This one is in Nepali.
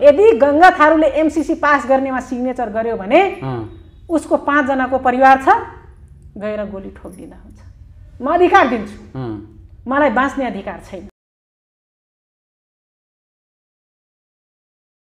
यदि गङ्गा थारूले एमसिसी पास गर्नेमा सिग्नेचर गर्यो भने उसको पाँचजनाको परिवार छ गएर गोली ठोकिदिँदा हुन्छ म अधिकार दिन्छु मलाई बाँच्ने अधिकार छैन